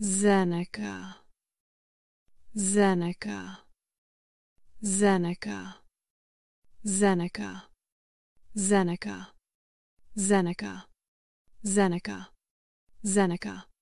Zeneca, Zeneca, Zeneca, Zeneca, Zeneca, Zeneca, Zeneca, Zeneca.